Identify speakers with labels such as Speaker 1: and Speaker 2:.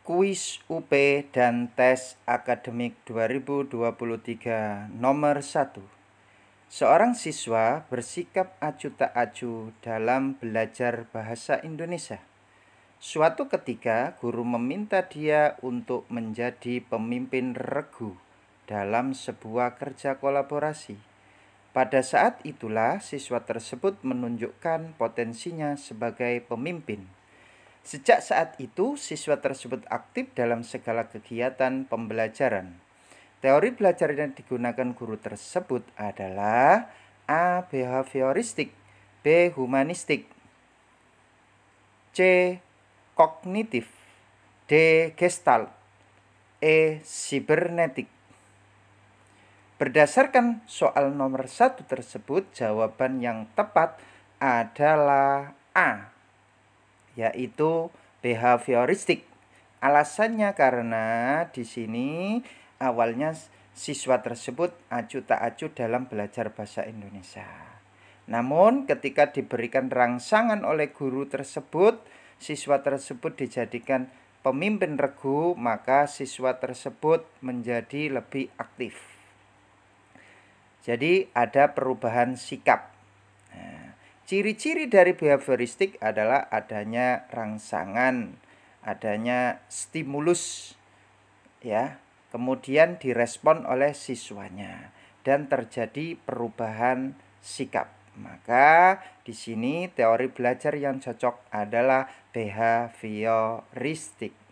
Speaker 1: kuis UP dan tes akademik 2023 nomor 1. Seorang siswa bersikap acu tak acu dalam belajar bahasa Indonesia. Suatu ketika guru meminta dia untuk menjadi pemimpin regu dalam sebuah kerja kolaborasi. Pada saat itulah siswa tersebut menunjukkan potensinya sebagai pemimpin. Sejak saat itu, siswa tersebut aktif dalam segala kegiatan pembelajaran. Teori belajar yang digunakan guru tersebut adalah A. Behavioristik B. Humanistik C. Kognitif D. Gestalt E. Sibernetik Berdasarkan soal nomor satu tersebut, jawaban yang tepat adalah A yaitu behavioristik. Alasannya karena di sini awalnya siswa tersebut acu tak acu dalam belajar bahasa Indonesia. Namun ketika diberikan rangsangan oleh guru tersebut, siswa tersebut dijadikan pemimpin regu, maka siswa tersebut menjadi lebih aktif. Jadi ada perubahan sikap Ciri-ciri dari behavioristik adalah adanya rangsangan, adanya stimulus ya, kemudian direspon oleh siswanya dan terjadi perubahan sikap. Maka di sini teori belajar yang cocok adalah behavioristik.